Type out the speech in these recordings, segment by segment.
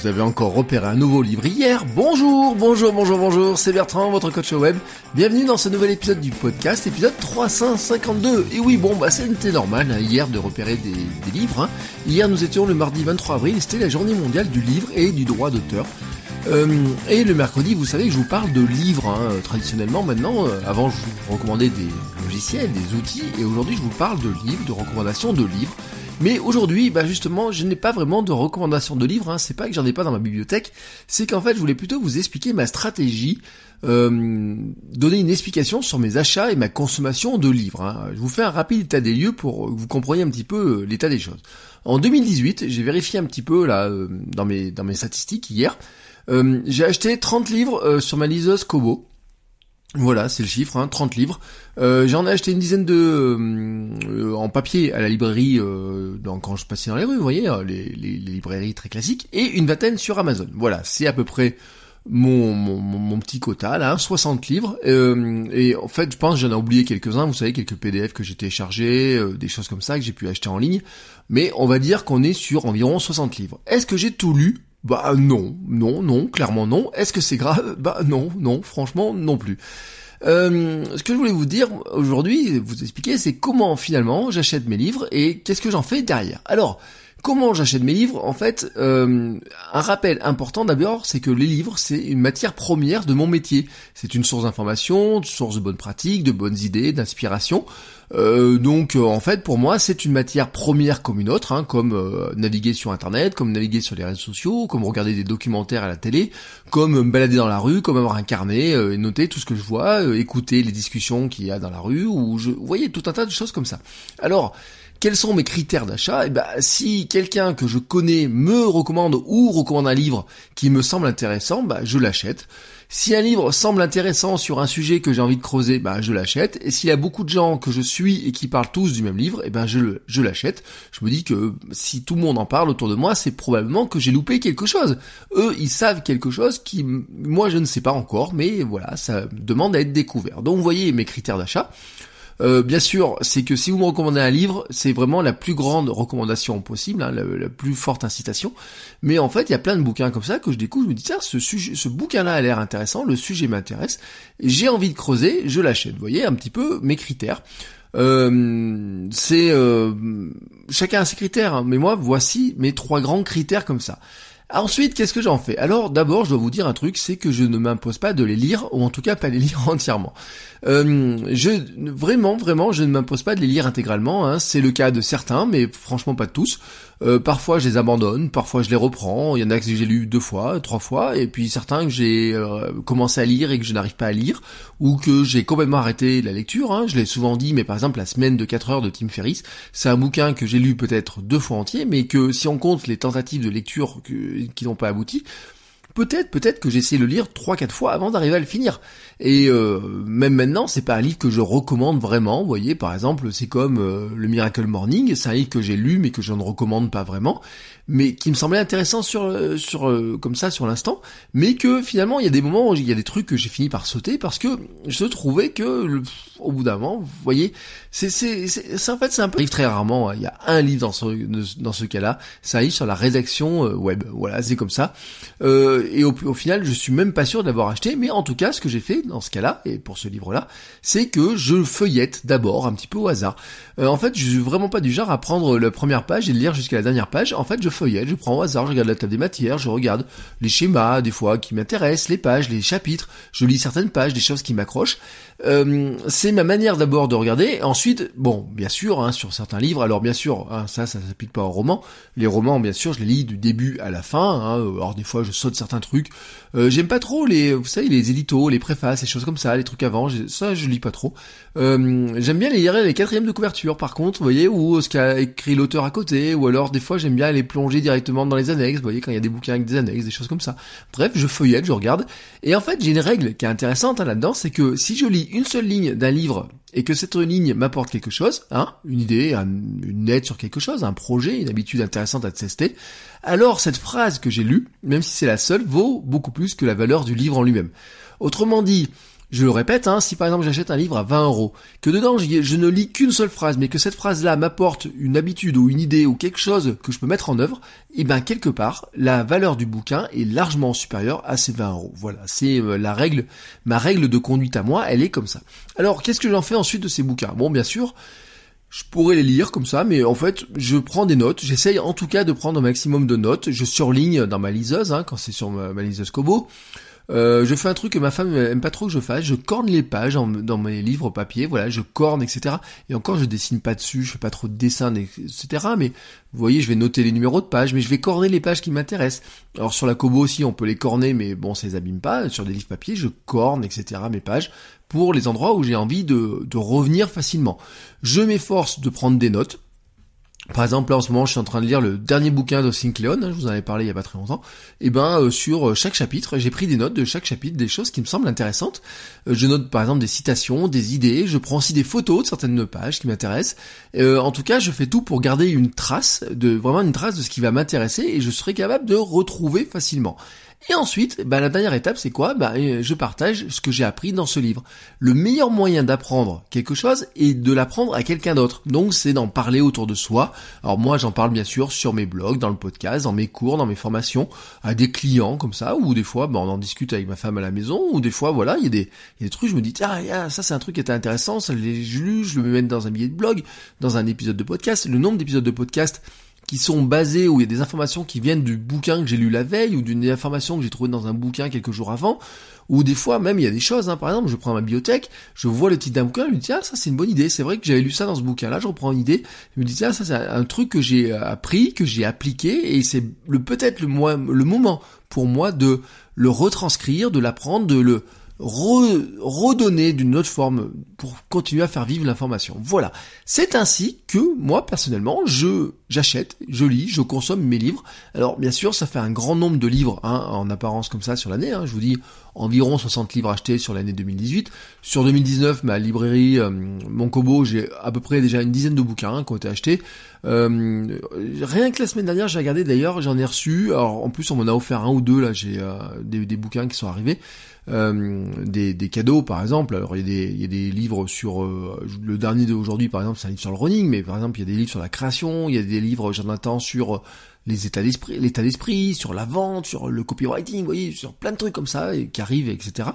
vous avez encore repéré un nouveau livre hier. Bonjour, bonjour, bonjour, bonjour, c'est Bertrand, votre coach web. Bienvenue dans ce nouvel épisode du podcast, épisode 352. Et oui, bon, bah c'était normal hein, hier de repérer des, livres. Hein. Hier, nous étions le mardi 23 avril, c'était la journée mondiale du livre et du droit d'auteur. Euh, et le mercredi, vous savez que je vous parle de livres. Hein, euh, traditionnellement, maintenant, euh, avant, je vous recommandais des logiciels, des outils, et aujourd'hui, je vous parle de livres, de recommandations de livres. Mais aujourd'hui, bah justement, je n'ai pas vraiment de recommandations de livres. Hein. C'est pas que j'en ai pas dans ma bibliothèque, c'est qu'en fait, je voulais plutôt vous expliquer ma stratégie, euh, donner une explication sur mes achats et ma consommation de livres. Hein. Je vous fais un rapide état des lieux pour que vous compreniez un petit peu euh, l'état des choses. En 2018, j'ai vérifié un petit peu là euh, dans mes dans mes statistiques hier. j'ai acheté 30 livres sur ma liseuse Kobo. Voilà, c'est le chiffre, 30 hein, livres. Euh, j'en ai acheté une dizaine de euh, en papier à la librairie euh, quand je passais dans les rues, vous voyez, hein, les, librairies très classiques, et une vingtaine sur Amazon. Voilà, c'est à peu près mon, petit quota, là, 60 hein, livres. Euh, et en fait, je pense j'en ai oublié quelques-uns, vous savez, quelques PDF que j'ai téléchargés, des choses comme ça que j'ai pu acheter en ligne. Mais on va dire qu'on est sur environ 60 livres. Est-ce que j'ai tout lu bah non, non, non, clairement non. Est-ce que c'est grave Bah non, non, franchement non plus. Euh, ce que je voulais vous dire aujourd'hui, vous expliquer, c'est comment finalement j'achète mes livres et qu'est-ce que j'en fais derrière. Alors, comment j'achète mes livres En fait, euh, un rappel important d'abord, c'est que les livres, c'est une matière première de mon métier. C'est une source d'information, une source de bonnes pratiques, de bonnes idées, d'inspiration. Euh, donc euh, en fait pour moi c'est une matière première comme une autre, hein, comme euh, naviguer sur internet, comme naviguer sur les réseaux sociaux, comme regarder des documentaires à la télé, comme me balader dans la rue, comme avoir un carnet et noter tout ce que je vois, écouter les discussions qu'il y a dans la rue, ou je vous voyez tout un tas de choses comme ça. Alors quels sont mes critères d'achat Et eh ben, si quelqu'un que je connais me recommande ou recommande un livre qui me semble intéressant, bah, je l'achète. Si un livre semble intéressant sur un sujet que j'ai envie de creuser, bah, je l'achète. Et s'il y a beaucoup de gens que je suis et qui parlent tous du même livre, et eh ben, je, je l'achète. Je me dis que si tout le monde en parle autour de moi, c'est probablement que j'ai loupé quelque chose. Eux, ils savent quelque chose qui, moi, je ne sais pas encore, mais voilà, ça demande à être découvert. Donc, vous voyez mes critères d'achat. Euh, bien sûr, c'est que si vous me recommandez un livre, c'est vraiment la plus grande recommandation possible, hein, la, plus forte incitation. Mais en fait, il y a plein de bouquins comme ça que je découvre, je me dis, tiens, ce, ce bouquin-là a l'air intéressant, le sujet m'intéresse, j'ai envie de creuser, je l'achète. Vous voyez un petit peu mes critères. Euh, c'est euh, chacun a ses critères, hein, mais moi voici mes trois grands critères comme ça. Ensuite, qu'est-ce que j'en fais Alors d'abord, je dois vous dire un truc, c'est que je ne m'impose pas de les lire, ou en tout cas pas les lire entièrement. Euh, je vraiment, vraiment, je ne m'impose pas de les lire intégralement. Hein. C'est le cas de certains, mais franchement pas de tous. Euh, parfois, je les abandonne, parfois je les reprends. Il y en a que j'ai lu deux fois, trois fois, et puis certains que j'ai euh, commencé à lire et que je n'arrive pas à lire, ou que j'ai complètement arrêté la lecture. Hein. Je l'ai souvent dit, mais par exemple, la semaine de 4 heures de Tim Ferriss, c'est un bouquin que j'ai lu peut-être deux fois entier, mais que si on compte les tentatives de lecture que qui n'ont pas abouti. Peut-être, peut-être que j'ai essayé de le lire trois, quatre fois avant d'arriver à le finir. Et euh, même maintenant, c'est pas un livre que je recommande vraiment. Vous voyez, par exemple, c'est comme euh, Le Miracle Morning, c'est un livre que j'ai lu mais que je ne recommande pas vraiment, mais qui me semblait intéressant sur, euh, sur euh, comme ça sur l'instant, mais que finalement, il y a des moments où il y a des trucs que j'ai fini par sauter parce que je trouvais que au bout d'un moment, vous voyez, c'est c'est en fait c'est un peu très rarement. Hein. Il y a un livre dans ce dans ce cas-là, c'est un livre sur la rédaction web. Voilà, c'est comme ça. Euh, et au, final, je suis même pas sûr d'avoir acheté, mais en tout cas, ce que j'ai fait dans ce cas-là, et pour ce livre-là, c'est que je feuillette d'abord, un petit peu au hasard. Euh, en fait, je suis vraiment pas du genre à prendre la première page et lire jusqu'à la dernière page. En fait, je feuillette, je prends au hasard, je regarde la table des matières, je regarde les schémas, des fois, qui m'intéressent, les pages, les chapitres, je lis certaines pages, des choses qui m'accrochent. Euh, c'est ma manière d'abord de regarder. Ensuite, bon, bien sûr, hein, sur certains livres, alors bien sûr, ça hein, ça, ça s'applique pas aux romans. Les romans, bien sûr, je les lis du début à la fin. Hein, alors des fois, je saute certains un truc, euh, j'aime pas trop les, vous savez, les éditos, les préfaces, les choses comme ça, les trucs avant. Ça, je lis pas trop. Euh, j'aime bien les lire les quatrièmes de couverture, par contre, vous voyez, ou ce qu'a écrit l'auteur à côté, ou alors des fois j'aime bien les plonger directement dans les annexes. Vous voyez, quand il y a des bouquins avec des annexes, des choses comme ça. Bref, je feuillette, je regarde. Et en fait, j'ai une règle qui est intéressante hein, là-dedans, c'est que si je lis une seule ligne d'un livre et que cette ligne m'apporte quelque chose, hein, une idée, une aide sur quelque chose, un projet, une habitude intéressante à tester, alors cette phrase que j'ai lue, même si c'est la seule, vaut beaucoup plus que la valeur du livre en lui-même. Autrement dit, je le répète, hein, si par exemple j'achète un livre à 20 euros, que dedans je ne lis qu'une seule phrase, mais que cette phrase-là m'apporte une habitude ou une idée ou quelque chose que je peux mettre en œuvre, et eh bien quelque part, la valeur du bouquin est largement supérieure à ces 20 euros. Voilà, c'est euh, la règle, ma règle de conduite à moi, elle est comme ça. Alors qu'est-ce que j'en fais ensuite de ces bouquins Bon, bien sûr, je pourrais les lire comme ça, mais en fait, je prends des notes. J'essaye en tout cas de prendre un maximum de notes. Je surligne dans ma liseuse, hein, quand c'est sur ma liseuse Kobo. Euh, je fais un truc que ma femme aime pas trop que je fasse. Je corne les pages dans mes livres papier. Voilà, je corne, etc. Et encore, je dessine pas dessus. Je fais pas trop de dessins, etc. Mais vous voyez, je vais noter les numéros de pages, mais je vais corner les pages qui m'intéressent. Alors sur la Kobo aussi, on peut les corner, mais bon, ça les abîme pas. Sur des livres papier, je corne, etc. Mes pages pour les endroits où j'ai envie de revenir facilement. Je m'efforce de prendre des notes par exemple, là en ce moment, je suis en train de lire le dernier bouquin de Sinclair. Hein, je vous en avais parlé il y a pas très longtemps. Et eh ben euh, sur euh, chaque chapitre, j'ai pris des notes de chaque chapitre, des choses qui me semblent intéressantes. Euh, je note par exemple des citations, des idées, je prends aussi des photos de certaines pages qui m'intéressent. en tout cas, je fais tout pour garder une trace de vraiment une trace de ce qui va m'intéresser et je serai capable de retrouver facilement. Et ensuite, bah, la dernière étape, c'est quoi bah, euh, Je partage ce que j'ai appris dans ce livre. Le meilleur moyen d'apprendre quelque chose est de l'apprendre à quelqu'un d'autre. Donc, c'est d'en parler autour de soi. Alors, moi, j'en parle bien sûr sur mes blogs, dans le podcast, dans mes cours, dans mes formations, à des clients comme ça, ou des fois, bah, on en discute avec ma femme à la maison, ou des fois, voilà, il y, y, a des trucs, je me dis, ah, ça, c'est un truc qui était intéressant, ça, je l'ai lu, je le mets dans un billet de blog, dans un épisode de podcast. Le nombre d'épisodes de podcast qui sont basés, où il y a des informations qui viennent du bouquin que j'ai lu la veille, ou d'une information que j'ai trouvée dans un bouquin quelques jours avant, ou des fois même il y a des choses, hein. par exemple je prends ma bibliothèque, je vois le titre d'un bouquin, je me dis ah ça c'est une bonne idée, c'est vrai que j'avais lu ça dans ce bouquin-là, je reprends une idée, je me dis ah ça c'est un truc que j'ai euh, appris, que j'ai appliqué, et c'est le peut-être le moment pour moi de le retranscrire, de l'apprendre, de le redonner d'une autre forme pour continuer à faire vivre l'information. Voilà. C'est ainsi que moi personnellement, je j'achète, je lis, je consomme mes livres. Alors bien sûr, ça fait un grand nombre de livres hein, en apparence comme ça sur l'année. Hein. je vous dis environ 60 livres achetés sur l'année 2018. Sur 2019, ma librairie euh, mon kobo, j'ai à peu près déjà une dizaine de bouquins qui ont été achetés. Euh, rien que la semaine dernière, j'ai regardé d'ailleurs, j'en ai reçu. Alors en plus, on m'en a offert un ou deux là. J'ai euh, des, bouquins qui sont arrivés, des, cadeaux par exemple. Alors il y a des, y a des livres sur le dernier d'aujourd'hui par exemple, c'est un livre sur le running, mais par exemple il y a des livres sur la création, il y a des livres j'en attends sur les états d'esprit, l'état d'esprit, sur la vente, sur le copywriting, vous voyez, sur plein de trucs comme ça qui arrivent, etc.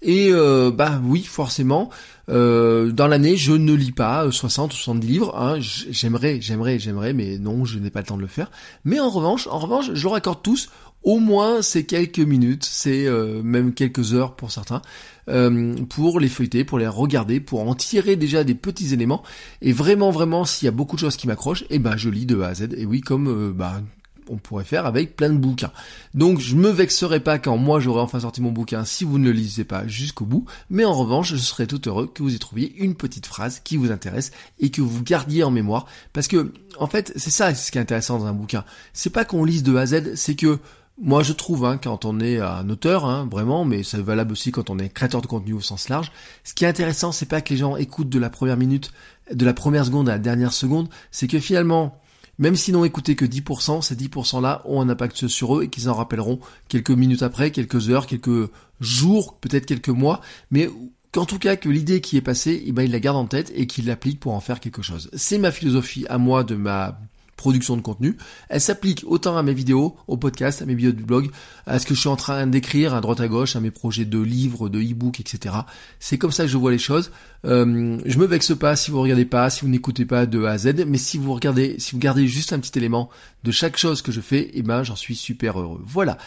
Et euh, bah oui, forcément, euh, dans l'année, je ne lis pas 60 euh, ou 70 livres. Hein. j'aimerais, j'aimerais, j'aimerais, mais non, je n'ai pas le temps de le faire. Mais en revanche, en revanche, je le raccorde tous au moins ces quelques minutes, c'est euh, même quelques heures pour certains, euh, pour les feuilleter, pour les regarder, pour en tirer déjà des petits éléments. Et vraiment, vraiment, s'il y a beaucoup de choses qui m'accrochent, et eh ben je lis de A à Z. Et oui, comme euh, bah, on pourrait faire avec plein de bouquins. Donc je me vexerai pas quand moi j'aurai enfin sorti mon bouquin si vous ne le lisez pas jusqu'au bout, mais en revanche je serais tout heureux que vous y trouviez une petite phrase qui vous intéresse et que vous gardiez en mémoire, parce que en fait c'est ça ce qui est intéressant dans un bouquin. C'est pas qu'on lise de A à Z, c'est que moi, je trouve, hein, quand on est un auteur, hein, vraiment, mais c'est valable aussi quand on est créateur de contenu au sens large. Ce qui est intéressant, c'est pas que les gens écoutent de la première minute, de la première seconde à la dernière seconde, c'est que finalement, même s'ils n'ont écouté que 10%, ces 10%-là ont un impact sur eux et qu'ils en rappelleront quelques minutes après, quelques heures, quelques jours, peut-être quelques mois, mais qu'en tout cas que l'idée qui est passée, eh ben, il la garde en tête et qu'il l'applique pour en faire quelque chose. C'est ma philosophie à moi de ma production de contenu, elle s'applique autant à mes vidéos, aux podcasts, à mes vidéos de blog, à ce que je suis en train d'écrire à droite à gauche, à mes projets de livres, de e books etc. C'est comme ça que je vois les choses. Euh, je me vexe pas si vous regardez pas, si vous n'écoutez pas de A à Z, mais si vous regardez, si vous gardez juste un petit élément de chaque chose que je fais, et eh ben j'en suis super heureux. Voilà.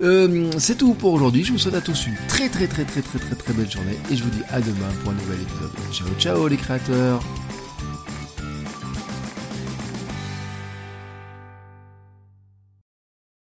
Euh, c'est tout pour aujourd'hui. Je vous souhaite à tous une très très très très très très très belle journée et je vous dis à demain pour un nouvel épisode. Ciao ciao les créateurs.